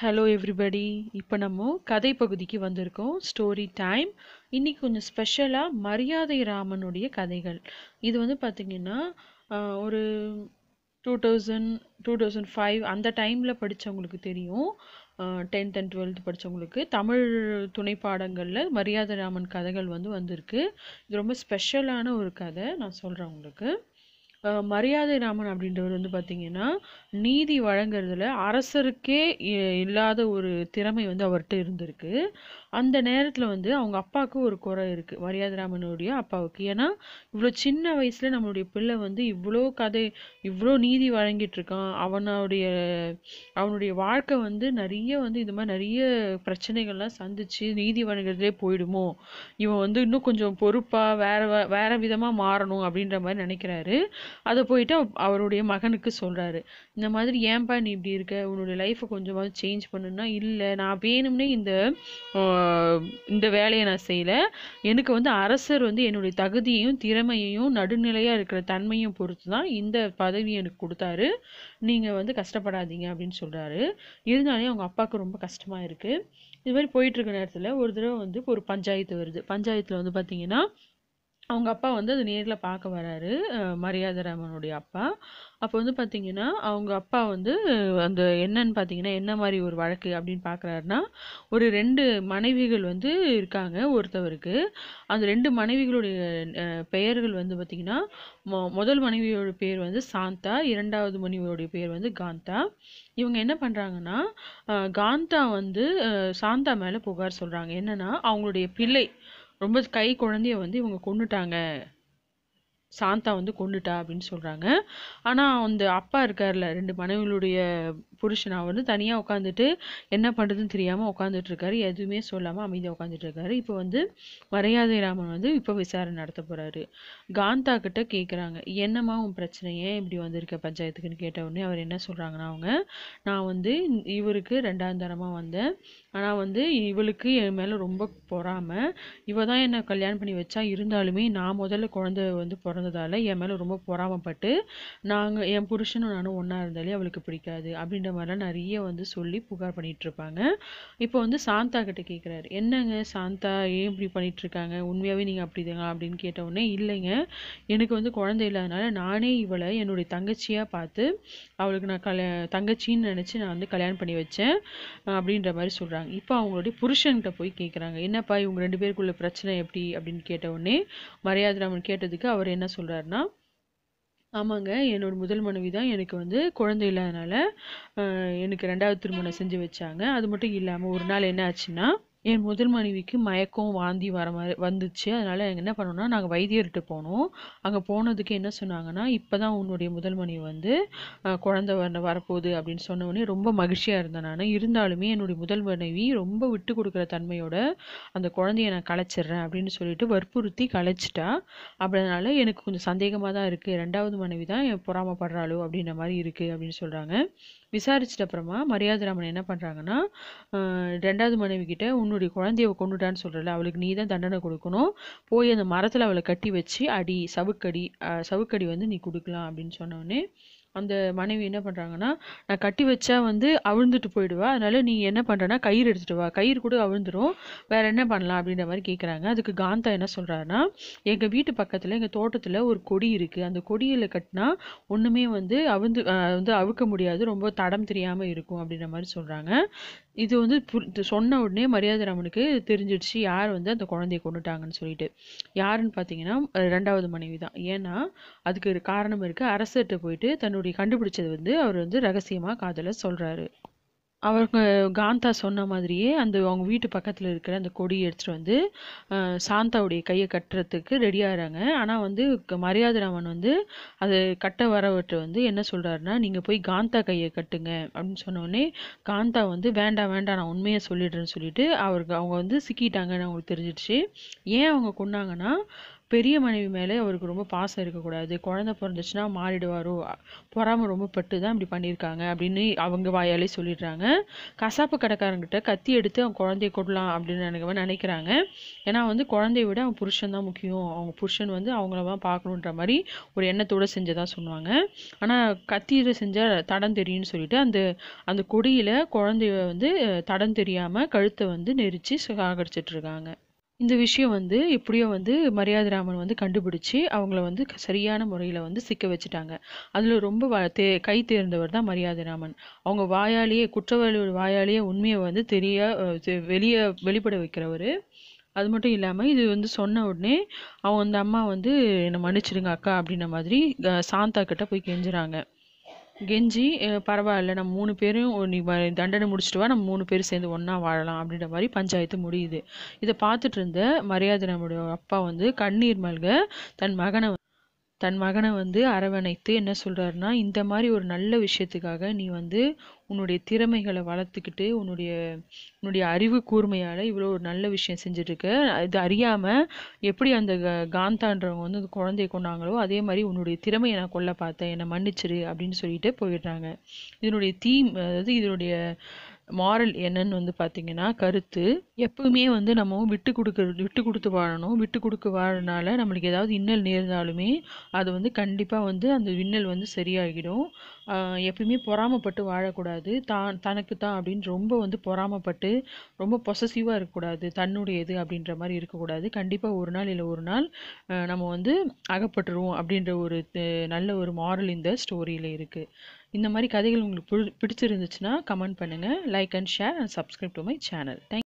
hello everybody இப்போ நம்ம கதை பகுதிக்கு வந்திருக்கோம் ஸ்டோரி டைம் இன்றைக்கி கொஞ்சம் ஸ்பெஷலாக மரியாதை ராமனுடைய கதைகள் இது வந்து பார்த்திங்கன்னா ஒரு two thousand two thousand five அந்த டைமில் படித்தவங்களுக்கு தெரியும் டென்த் அண்ட் டுவெல்த் படித்தவங்களுக்கு தமிழ் துணை பாடங்களில் மரியாதை ராமன் கதைகள் வந்து வந்திருக்கு இது ரொம்ப ஸ்பெஷலான ஒரு கதை நான் சொல்கிறேன் உங்களுக்கு மரியாதை ராமன் அப்படின்றவர் வந்து பார்த்திங்கன்னா நீதி வழங்குறதுல அரசருக்கே இல்லாத ஒரு திறமை வந்து அவர்கிட்ட இருந்திருக்கு அந்த நேரத்தில் வந்து அவங்க அப்பாவுக்கு ஒரு குறை இருக்குது மரியாதை ராமனுடைய அப்பாவுக்கு ஏன்னா இவ்வளோ சின்ன வயசில் நம்மளுடைய பிள்ளை வந்து இவ்வளோ கதை இவ்வளோ நீதி வழங்கிட்டு இருக்கான் அவனுடைய அவனுடைய வாழ்க்கை வந்து நிறைய வந்து இது மாதிரி நிறைய பிரச்சனைகள்லாம் சந்திச்சு நீதி வழங்குறதுலே போயிடுமோ இவன் வந்து இன்னும் கொஞ்சம் பொறுப்பாக வேற வேற விதமாக மாறணும் அப்படின்ற மாதிரி நினைக்கிறாரு அதை போயிட்டு அவருடைய மகனுக்கு சொல்கிறாரு இந்த மாதிரி ஏன்பா நீ இப்படி இருக்க உன்னுடைய லைஃப்பை கொஞ்சமாவது சேஞ்ச் பண்ணுன்னா இல்லை நான் வேணும்னே இந்த இந்த வேலையை நான் செய்யலை எனக்கு வந்து அரசர் வந்து என்னுடைய தகுதியையும் திறமையையும் நடுநிலையாக இருக்கிற தன்மையும் பொறுத்து தான் இந்த பதவி எனக்கு கொடுத்தாரு நீங்கள் வந்து கஷ்டப்படாதீங்க அப்படின்னு சொல்கிறாரு இருந்தாலே அவங்க அப்பாவுக்கு ரொம்ப கஷ்டமாக இருக்குது இது மாதிரி போயிட்டுருக்க நேரத்தில் ஒரு தடவை வந்து ஒரு பஞ்சாயத்து வருது பஞ்சாயத்தில் வந்து பார்த்திங்கன்னா அவங்க அப்பா வந்து அது நேரில் பார்க்க வராரு ராமனுடைய அப்பா அப்போ வந்து பார்த்தீங்கன்னா அவங்க அப்பா வந்து அந்த என்னன்னு பார்த்தீங்கன்னா என்ன மாதிரி ஒரு வழக்கு அப்படின்னு பார்க்குறாருன்னா ஒரு ரெண்டு மனைவிகள் வந்து இருக்காங்க ஒருத்தவருக்கு அந்த ரெண்டு மனைவிகளுடைய பெயர்கள் வந்து பார்த்தீங்கன்னா மொ முதல் மனைவியோட பேர் வந்து சாந்தா இரண்டாவது மனைவியோடைய பேர் வந்து காந்தா இவங்க என்ன பண்ணுறாங்கன்னா காந்தா வந்து சாந்தா மேலே புகார் சொல்கிறாங்க என்னென்னா அவங்களுடைய பிள்ளை ரொம்ப கை குழந்தைய வந்து இவங்க கொண்டுட்டாங்க சாந்தா வந்து கொண்டுட்டா அப்படின்னு சொல்கிறாங்க ஆனால் அந்த அப்பா இருக்கார்ல ரெண்டு மனைவிகளுடைய புருஷன் அவர் வந்து தனியாக உட்காந்துட்டு என்ன பண்ணுறதுன்னு தெரியாமல் உட்காந்துட்டு இருக்காரு எதுவுமே சொல்லாமல் அமைதியாக உட்காந்துட்டு இருக்காரு இப்போ வந்து மரியாதை ராமன் வந்து இப்போ விசாரணை நடத்த போகிறாரு காந்தா கிட்ட கேட்குறாங்க என்னம்மா உன் பிரச்சனை ஏன் இப்படி வந்திருக்க பஞ்சாயத்துக்குன்னு கேட்ட உடனே அவர் என்ன சொல்கிறாங்கன்னா அவங்க நான் வந்து இவருக்கு ரெண்டாம் தரமாக வந்தேன் ஆனால் வந்து இவளுக்கு என் மேலே ரொம்ப பொறாமல் இவ தான் என்னை கல்யாணம் பண்ணி வச்சா இருந்தாலுமே நான் முதல்ல குழந்தை வந்து பிற நடந்ததால் என் மேலே ரொம்ப பொறாமப்பட்டு நாங்கள் என் புருஷனும் நானும் ஒன்றா இருந்தாலே அவளுக்கு பிடிக்காது அப்படின்ற மாதிரிலாம் நிறைய வந்து சொல்லி புகார் பண்ணிகிட்ருப்பாங்க இப்போ வந்து சாந்தா கிட்டே கேட்குறாரு என்னங்க சாந்தா ஏன் இப்படி பண்ணிகிட்ருக்காங்க உண்மையாகவே நீங்கள் அப்படி அப்படிதாங்க அப்படின்னு கேட்டவுடனே இல்லைங்க எனக்கு வந்து குழந்தை இல்லாதனால நானே இவளை என்னுடைய தங்கச்சியாக பார்த்து அவளுக்கு நான் கல்ய தங்கச்சின்னு நினச்சி நான் வந்து கல்யாணம் பண்ணி வச்சேன் அப்படின்ற மாதிரி சொல்கிறாங்க இப்போ அவங்களுடைய புருஷன்கிட்ட போய் கேட்குறாங்க என்னப்பா இவங்க ரெண்டு பேருக்குள்ள பிரச்சனை எப்படி அப்படின்னு கேட்டவுடனே மரியாதை ராமன் கேட்டதுக்கு அவர் என்ன என்ன சொல்கிறாருன்னா ஆமாங்க என்னோட முதல் மனைவி தான் எனக்கு வந்து குழந்தை இல்லாதனால எனக்கு ரெண்டாவது திருமணம் செஞ்சு வச்சாங்க அது மட்டும் இல்லாமல் ஒரு நாள் என்ன ஆச்சுன்னா என் முதல் மனைவிக்கு மயக்கம் வாந்தி வர மாதிரி வந்துச்சு அதனால் நாங்கள் என்ன பண்ணோன்னா நாங்கள் வைத்தியர்கிட்ட போனோம் அங்கே போனதுக்கு என்ன சொன்னாங்கன்னா இப்போ தான் உன்னுடைய முதல் மனைவி வந்து குழந்த வர வரப்போகுது அப்படின்னு சொன்னோடனே ரொம்ப மகிழ்ச்சியாக இருந்தேன் நான் இருந்தாலுமே என்னுடைய முதல் மனைவி ரொம்ப விட்டு கொடுக்குற தன்மையோட அந்த குழந்தைய நான் களைச்சிட்றேன் அப்படின்னு சொல்லிட்டு வற்புறுத்தி களைச்சிட்டா அப்படினால எனக்கு கொஞ்சம் சந்தேகமாக தான் இருக்குது ரெண்டாவது மனைவி தான் என் பொறாமப்படுறாளோ அப்படின்ற மாதிரி இருக்குது அப்படின்னு சொல்கிறாங்க விசாரிச்சிட்ட அப்புறமா மரியாதை ராமன் என்ன பண்ணுறாங்கன்னா ரெண்டாவது மனைவி கிட்ட உன்னுடைய குழந்தைய கொண்டுட்டான்னு சொல்கிறல அவளுக்கு நீ தான் தண்டனை கொடுக்கணும் போய் அந்த மரத்தில் அவளை கட்டி வச்சு அடி சவுக்கடி சவுக்கடி வந்து நீ கொடுக்கலாம் அப்படின்னு சொன்னோடனே அந்த மனைவி என்ன பண்ணுறாங்கன்னா நான் கட்டி வச்சா வந்து அவிழ்ந்துட்டு போயிடுவா அதனால் நீ என்ன பண்ணுறேன்னா கயிறு எடுத்துகிட்டு வா கயிறு கூட அவிழ்ந்துடும் வேறு என்ன பண்ணலாம் அப்படின்ற மாதிரி கேட்குறாங்க அதுக்கு காந்தா என்ன சொல்கிறாருன்னா எங்கள் வீட்டு பக்கத்தில் எங்கள் தோட்டத்தில் ஒரு கொடி இருக்குது அந்த கொடியில் கட்டினா ஒன்றுமே வந்து அவிழ்ந்து வந்து அவுக்க முடியாது ரொம்ப தடம் தெரியாமல் இருக்கும் அப்படின்ற மாதிரி சொல்கிறாங்க இது வந்து சொன்ன உடனே மரியாதை ராமனுக்கு தெரிஞ்சிடுச்சு யார் வந்து அந்த குழந்தைய கொண்டுட்டாங்கன்னு சொல்லிட்டு யாருன்னு பார்த்தீங்கன்னா ரெண்டாவது மனைவி தான் ஏன்னா அதுக்கு காரணம் இருக்குது அரசர்கிட்ட போயிட்டு தன்னுடைய அப்படி கண்டுபிடிச்சது வந்து அவர் வந்து ரகசியமாக காதலை சொல்கிறாரு அவங்க காந்தா சொன்ன மாதிரியே அந்த அவங்க வீட்டு பக்கத்தில் இருக்கிற அந்த கொடியை எடுத்துகிட்டு வந்து சாந்தாவுடைய கையை கட்டுறதுக்கு ரெடி ஆகிறாங்க ஆனால் வந்து மரியாதை ராமன் வந்து அது கட்ட வரவற்றை வந்து என்ன சொல்கிறாருன்னா நீங்கள் போய் காந்தா கையை கட்டுங்க அப்படின்னு சொன்னோடனே காந்தா வந்து வேண்டாம் வேண்டாம் நான் உண்மையை சொல்லிடுறேன்னு சொல்லிட்டு அவருக்கு அவங்க வந்து சிக்கிட்டாங்கன்னு அவங்களுக்கு தெரிஞ்சிடுச்சு ஏன் அவங்க கொண்டாங்கன்னா பெரிய மனைவி மேலே அவருக்கு ரொம்ப பாசம் இருக்கக்கூடாது குழந்த பிறந்துச்சுன்னா மாறிடுவாரோ பொறாமல் ரொம்ப பட்டு தான் இப்படி பண்ணியிருக்காங்க அப்படின்னு அவங்க வாயாலே சொல்லிடுறாங்க கசாப்பு கடைக்காரங்கிட்ட கத்தி எடுத்து அவங்க குழந்தைய கொடலாம் அப்படின்னு நினைக்க நினைக்கிறாங்க ஏன்னா வந்து குழந்தைய விட அவங்க புருஷன் தான் முக்கியம் அவங்க புருஷன் வந்து அவங்கள தான் பார்க்கணுன்ற மாதிரி ஒரு எண்ணத்தோடு செஞ்சதாக சொல்லுவாங்க ஆனால் கத்தியில் செஞ்ச தடம் தெரியும்னு சொல்லிட்டு அந்த அந்த கொடியில் குழந்தைய வந்து தடம் தெரியாமல் கழுத்தை வந்து நெரிச்சு இருக்காங்க இந்த விஷயம் வந்து எப்படியோ வந்து மரியாதை ராமன் வந்து கண்டுபிடிச்சு அவங்கள வந்து சரியான முறையில் வந்து சிக்க வச்சுட்டாங்க அதில் ரொம்ப தே கை தேர்ந்தவர் தான் மரியாதை ராமன் அவங்க வாயாலேயே குற்றவாளியோட வாயாலேயே உண்மையை வந்து தெரிய வெளியே வெளிப்பட வைக்கிறவர் அது மட்டும் இல்லாமல் இது வந்து சொன்ன உடனே அவங்க அந்த அம்மா வந்து என்னை மன்னிச்சிடுங்க அக்கா அப்படின்ன மாதிரி சாந்தா கிட்ட போய் கெஞ்சுறாங்க கெஞ்சி பரவாயில்ல நம்ம மூணு பேரும் நீ தண்டனை முடிச்சுட்டு வா நம்ம மூணு பேரும் சேர்ந்து ஒன்றா வாழலாம் அப்படின்ற மாதிரி பஞ்சாயத்து முடியுது இதை பார்த்துட்டு இருந்த மரியாதை நம்முடைய அப்பா வந்து கண்ணீர் மல்க தன் மகனை தன் மகனை வந்து அரவணைத்து என்ன சொல்கிறாருன்னா இந்த மாதிரி ஒரு நல்ல விஷயத்துக்காக நீ வந்து உன்னுடைய திறமைகளை வளர்த்துக்கிட்டு உன்னுடைய உன்னுடைய அறிவு கூர்மையால் இவ்வளோ ஒரு நல்ல விஷயம் செஞ்சுட்ருக்க இது அறியாமல் எப்படி அந்த காந்தான்றவங்க வந்து அந்த குழந்தைய கொண்டாங்களோ அதே மாதிரி உன்னுடைய திறமையை நான் கொல்ல பார்த்தேன் என்னை மன்னிச்சிரு அப்படின்னு சொல்லிட்டு போயிடுறாங்க இதனுடைய தீம் அதாவது இதனுடைய மாரல் என்னன்னு வந்து பார்த்தீங்கன்னா கருத்து எப்பவுமே வந்து நம்ம விட்டு கொடுக்குறது விட்டு கொடுத்து வாழணும் விட்டு கொடுக்க வாழனால நம்மளுக்கு ஏதாவது இன்னல் நேர்ந்தாலுமே அது வந்து கண்டிப்பாக வந்து அந்த இன்னல் வந்து சரியாகிடும் எப்பயுமே பொறாமைப்பட்டு வாழக்கூடாது தான் தனக்கு தான் அப்படின்னு ரொம்ப வந்து பொறாமைப்பட்டு ரொம்ப பொசசிவாக இருக்கக்கூடாது தன்னுடையது அப்படின்ற மாதிரி இருக்கக்கூடாது கண்டிப்பாக ஒரு நாள் இல்லை ஒரு நாள் நம்ம வந்து அகப்பட்டுருவோம் அப்படின்ற ஒரு நல்ல ஒரு மாரல் இந்த ஸ்டோரியில் இருக்குது இந்த மாதிரி கதைகள் உங்களுக்கு பிடிச்சிருந்துச்சுன்னா கமெண்ட் பண்ணுங்கள் like and share and subscribe to my channel thank